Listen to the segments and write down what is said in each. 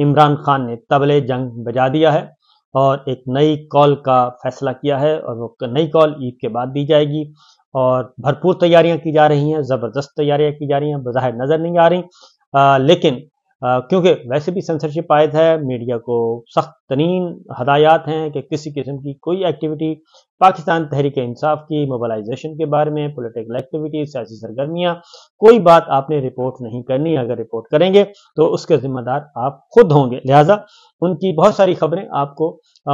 इमरान खान ने तबले जंग बजा दिया है और एक नई कॉल का फैसला किया है और वो नई कॉल ईद के बाद दी जाएगी और भरपूर तैयारियां की जा रही हैं ज़बरदस्त तैयारियां की जा रही हैं बाहर नज़र नहीं आ रही आ, लेकिन क्योंकि वैसे भी सेंसरशिप आयद है मीडिया को सख्त तरीन हदायत हैं कि किसी किस्म की कोई एक्टिविटी पाकिस्तान तहरीक इंसाफ की मोबालाइजेशन के बारे में पोलिटिकल एक्टिविटीज सियासी सरगर्मियाँ कोई बात आपने रिपोर्ट नहीं करनी अगर रिपोर्ट करेंगे तो उसके जिम्मेदार आप खुद होंगे लिहाजा उनकी बहुत सारी खबरें आपको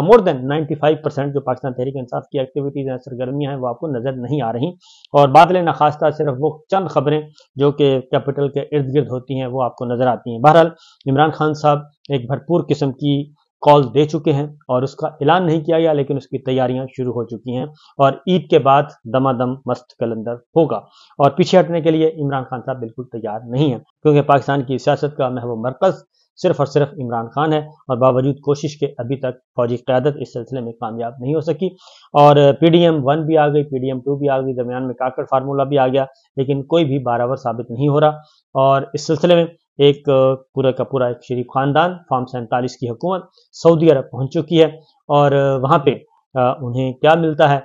मोर देन 95 परसेंट जो पाकिस्तान तहरीक इंसाफ की एक्टिविटीज़ हैं सरगर्मियाँ हैं वो आपको नज़र नहीं आ रही और बादल नखास्ता सिर्फ वो चंद खबरें जो कि कैपिटल के इर्द गिर्द होती हैं वो आपको नज़र आती हैं बहरहाल इमरान खान साहब एक भरपूर किस्म की कॉल दे चुके हैं और उसका ऐलान नहीं किया गया लेकिन उसकी तैयारियां शुरू हो चुकी हैं और ईद के बाद दमादम मस्त कलंदर होगा और पीछे हटने के लिए इमरान खान साहब बिल्कुल तैयार नहीं है क्योंकि पाकिस्तान की सियासत का महबूब मरकज़ सिर्फ और सिर्फ इमरान खान है और बावजूद कोशिश के अभी तक फौजी क्यादत इस सिलसिले में कामयाब नहीं हो सकी और पी डी एम वन भी आ गई पी डी एम टू भी आ गई दरमियान में काकड़ फार्मूला भी आ गया लेकिन कोई भी बराबर साबित नहीं हो रहा और इस सिलसिले में एक पूरा का पूरा एक शरीफ खानदान फार्म सैंतालीस की हुकूमत सऊदी अरब पहुंच चुकी है और वहाँ पे उन्हें क्या मिलता है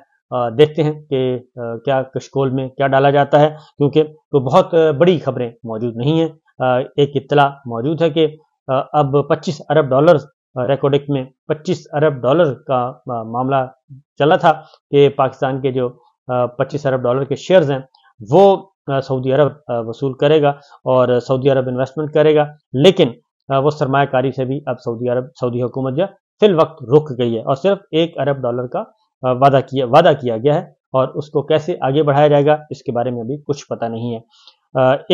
देखते हैं कि क्या कशकोल में क्या डाला जाता है क्योंकि तो बहुत बड़ी खबरें मौजूद नहीं हैं एक इतला मौजूद है कि अब 25 अरब डॉलर रिकॉर्डिक में 25 अरब डॉलर का मामला चला था कि पाकिस्तान के जो 25 अरब डॉलर के शेयर्स हैं वो सऊदी अरब वसूल करेगा और सऊदी अरब इन्वेस्टमेंट करेगा लेकिन वो सरमाकारी से भी अब सऊदी अरब सऊदी हुकूमत जो फिल वक्त रुक गई है और सिर्फ एक अरब डॉलर का वादा किया वादा किया गया है और उसको कैसे आगे बढ़ाया जाएगा इसके बारे में अभी कुछ पता नहीं है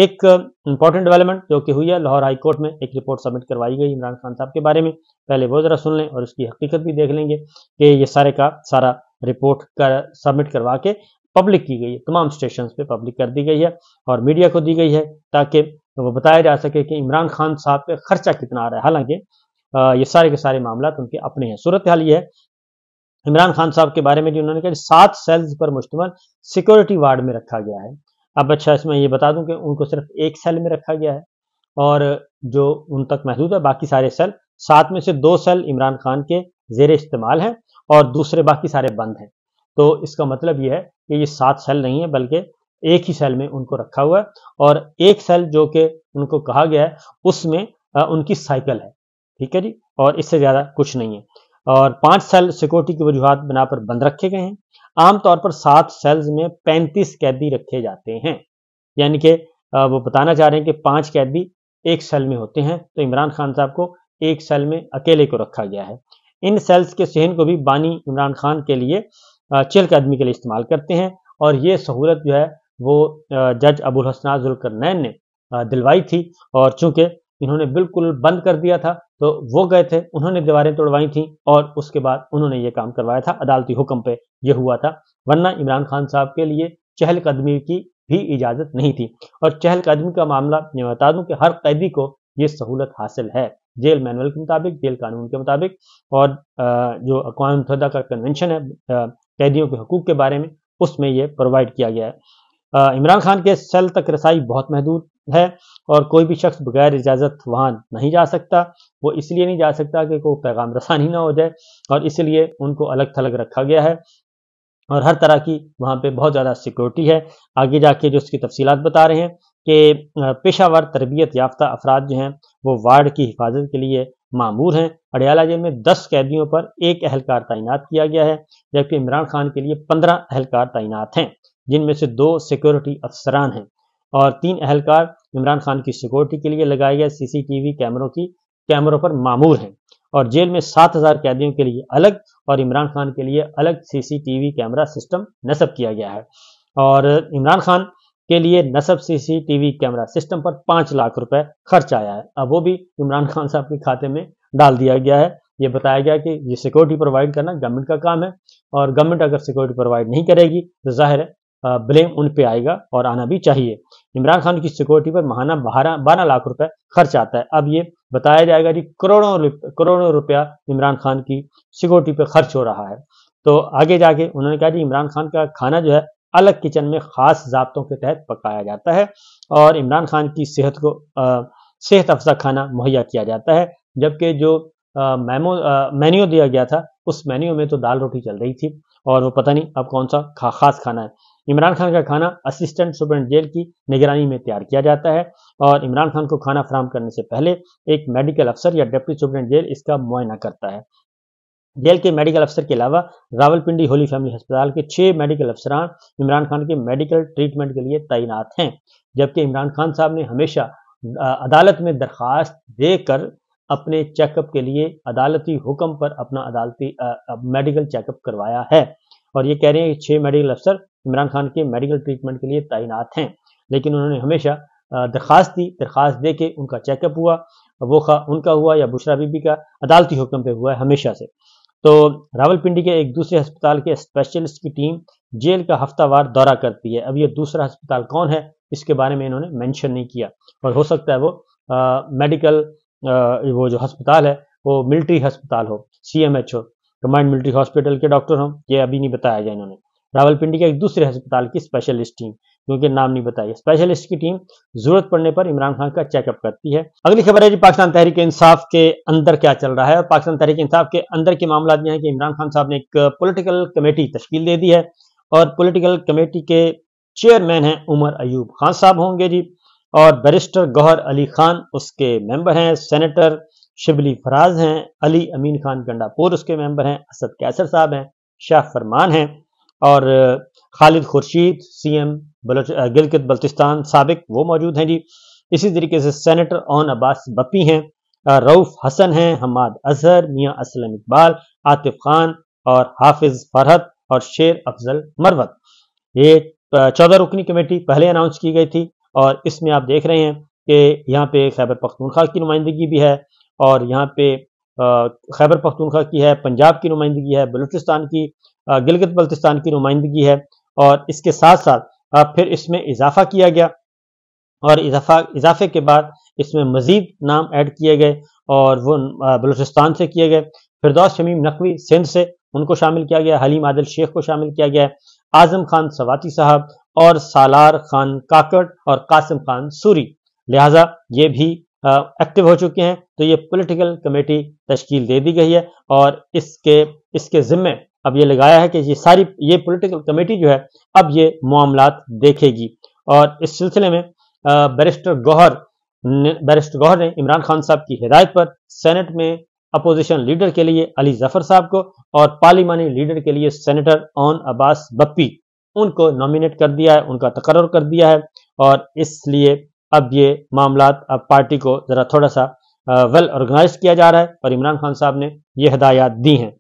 एक इंपॉर्टेंट डेवलपमेंट जो कि हुई है लाहौर हाई कोर्ट में एक रिपोर्ट सबमिट करवाई गई इमरान खान साहब के बारे में पहले वो ज़रा सुन लें और उसकी हकीकत भी देख लेंगे कि ये सारे का सारा रिपोर्ट कर सबमिट करवा के पब्लिक की गई है तमाम स्टेशन पे पब्लिक कर दी गई है और मीडिया को दी गई है ताकि वो बताया जा सके कि इमरान खान साहब पे खर्चा कितना आ रहा है हालांकि ये सारे के सारे मामला तो उनके अपने हैं सूरत हाल ये है इमरान खान साहब के बारे में भी उन्होंने कहा सात सेल्स पर मुश्तमल सिक्योरिटी वार्ड में रखा गया है अब अच्छा इसमें ये बता दूं कि उनको सिर्फ एक सेल में रखा गया है और जो उन तक महदूद है बाकी सारे सेल सात में से दो सेल इमरान खान के जेर इस्तेमाल हैं और दूसरे बाकी सारे बंद हैं तो इसका मतलब यह है कि ये सात सेल नहीं है बल्कि एक ही सेल में उनको रखा हुआ है और एक सेल जो कि उनको कहा गया है उसमें उनकी साइकिल है ठीक है जी और इससे ज़्यादा कुछ नहीं है और पांच सेल सिक्योरिटी की वजूहत बना पर बंद रखे गए हैं आमतौर पर सात सेल्स में पैंतीस कैदी रखे जाते हैं यानी कि वो बताना चाह रहे हैं कि पांच कैदी एक सेल में होते हैं तो इमरान खान साहब को एक सेल में अकेले को रखा गया है इन सेल्स के सहन को भी बानी इमरान खान के लिए चेल आदमी के लिए इस्तेमाल करते हैं और ये सहूलत जो है वो जज अबुल हसना नैन ने दिलवाई थी और चूंकि इन्होंने बिल्कुल बंद कर दिया था तो वो गए थे उन्होंने दीवारें तोड़वाई थी और उसके बाद उन्होंने ये काम करवाया था अदालती हुक्म पे ये हुआ था वरना इमरान खान साहब के लिए चहलकदमी की भी इजाज़त नहीं थी और चहलकदमी का मामला मैं बता दूं कि हर कैदी को ये सहूलत हासिल है जेल मैनुअल के मुताबिक जेल कानून के मुताबिक और जो अकवा मुतहदा का कन्वेंशन है कैदियों के हकूक के बारे में उसमें यह प्रोवाइड किया गया है इमरान खान के सेल तक रसाई बहुत महदूद है और कोई भी शख्स बगैर इजाज़त वहाँ नहीं जा सकता वो इसलिए नहीं जा सकता कि कोई पैगाम रसानी ना हो जाए और इसलिए उनको अलग थलग रखा गया है और हर तरह की वहाँ पे बहुत ज़्यादा सिक्योरिटी है आगे जाके जो उसकी तफसीलात बता रहे हैं कि पेशावर तरबियत याफ्ता अफराद जो हैं वो वार्ड की हिफाजत के लिए मामूर हैं अडयाला जेल में दस कैदियों पर एक अहलकार तैनात किया गया है जबकि इमरान खान के लिए पंद्रह अहलकार तैनात हैं जिनमें से दो सिक्योरिटी अफसरान हैं और तीन अहलकार इमरान खान की सिक्योरिटी के लिए लगाए गए सीसीटीवी कैमरों की कैमरों पर मामूर हैं और जेल में सात हजार कैदियों के लिए अलग और इमरान खान के लिए अलग सीसीटीवी कैमरा सिस्टम नस्ब किया गया है और इमरान खान के लिए नसब सीसीटीवी कैमरा सिस्टम पर पांच लाख रुपए खर्च आया है अब वो भी इमरान खान साहब के खाते में डाल दिया गया है ये बताया गया कि ये सिक्योरिटी प्रोवाइड करना गवर्नमेंट का काम है और गवर्नमेंट अगर सिक्योरिटी प्रोवाइड नहीं करेगी तो जाहिर है ब्लेम उन पे आएगा और आना भी चाहिए इमरान खान की सिक्योरिटी पर महाना बारह बारह लाख रुपए खर्च आता है अब ये बताया जाएगा जी करोड़ों करोड़ों रुपया इमरान खान की सिक्योरिटी पर खर्च हो रहा है तो आगे जाके उन्होंने कहा कि इमरान खान का खाना जो है अलग किचन में खास जबतों के तहत पकाया जाता है और इमरान खान की सेहत को सेहत अफजा खाना मुहैया किया जाता है जबकि जो मेमो मेन्यू दिया गया था उस मेन्यू में तो दाल रोटी चल रही थी और वो पता नहीं अब कौन सा खा, खास खाना है इमरान खान का खाना असिस्टेंट सुप्रेंट जेल की निगरानी में तैयार किया जाता है और इमरान खान को खाना फराम करने से पहले एक मेडिकल अफसर या डिप्टी सुप्रेंट जेल इसका मुआयना करता है जेल के मेडिकल अफसर के अलावा रावलपिंडी होली फैमिली अस्पताल के छह मेडिकल अफसरान इमरान खान के मेडिकल ट्रीटमेंट के लिए तैनात हैं जबकि इमरान खान साहब ने हमेशा अदालत में दरख्वास्त देकर अपने चेकअप के लिए अदालती हुक्म पर अपना अदालती मेडिकल चेकअप करवाया है और ये कह रहे हैं कि छह मेडिकल अफसर इमरान खान के मेडिकल ट्रीटमेंट के लिए तैनात हैं लेकिन उन्होंने हमेशा दरखास्त दी दरखास्त दे के उनका चेकअप हुआ वो खा उनका हुआ या बुशरा बीबी का अदालती हुक्म पे हुआ है हमेशा से तो रावलपिंडी के एक दूसरे अस्पताल के स्पेशलिस्ट की टीम जेल का हफ्तावार दौरा करती है अब ये दूसरा अस्पताल कौन है इसके बारे में इन्होंने मेंशन नहीं किया और हो सकता है वो आ, मेडिकल आ, वो जो अस्पताल है वो मिलिट्री अस्पताल हो सी एम एच हो कमांड मिलिट्री हॉस्पिटल के डॉक्टर हों ये अभी नहीं बताया गया इन्होंने रावलपिंडी के एक दूसरे अस्पताल की स्पेशलिस्ट टीम क्योंकि नाम नहीं बताया स्पेशलिस्ट की टीम जरूरत पड़ने पर इमरान खान का चेकअप करती है अगली खबर है जी पाकिस्तान तहरीक इंसाफ के अंदर क्या चल रहा है और पाकिस्तान तहरीक इंसाफ के अंदर के मामला ये है कि इमरान खान साहब ने एक पोलिटिकल कमेटी तश्कील दे दी है और पोलिटिकल कमेटी के चेयरमैन हैं उमर अयूब खान साहब होंगे जी और बैरिस्टर गौहर अली खान उसके मेंबर हैं सेनेटर शिबली फराज हैं अली अमीन खान गंडापुर उसके मेंबर हैं असद कैसर साहब हैं शाह फरमान हैं और खालिद खुर्शीद सीएम गिलगित बल्तिस्तान सबक वो मौजूद हैं जी इसी तरीके से सेनेटर ओन अब्बास बपी हैं रऊफ हसन हैं हमाद अजहर मियाँ असलम इकबाल आतिफ खान और हाफिज फरहत और शेर अफजल मरवत ये चौदह रुकनी कमेटी पहले अनाउंस की गई थी और इसमें आप देख रहे हैं कि यहाँ पे खैबर पख्तूनख्वा की नुमाइंदगी भी है और यहाँ पे खैबर पख्तूनख्वा की है पंजाब की नुमाइंदगी है बलूचिस्तान की गिलगित बल्तिस्तान की नुमाइंदगी है और इसके साथ साथ फिर इसमें इजाफा किया गया और इजाफा इजाफे के बाद इसमें मज़ीद नाम ऐड किए गए और वो बलूचिस्तान से किए गए फिरदौस शमीम नकवी सिंध से उनको शामिल किया गया हलीम आदिल शेख को शामिल किया गया आजम खान सवाती साहब और सालार खान काकड़ और कासिम खान सूरी लिहाजा ये भी एक्टिव हो चुके हैं तो ये पॉलिटिकल कमेटी तश्कील दे दी गई है और इसके इसके ज़िम्मे अब ये लगाया है कि ये सारी ये पॉलिटिकल कमेटी जो है अब ये मामला देखेगी और इस सिलसिले में बैरिस्टर गौहर बैरिस्टर गौहर ने इमरान खान साहब की हिदायत पर सेनेट में अपोजिशन लीडर के लिए अली जफर साहब को और पार्लिमानी लीडर के लिए सेनेटर ओन अब्बास बप्पी उनको नॉमिनेट कर दिया है उनका तकर कर दिया है और इसलिए अब ये मामला अब पार्टी को ज़रा थोड़ा सा वेल ऑर्गेनाइज किया जा रहा है और इमरान खान साहब ने ये हदायत दी हैं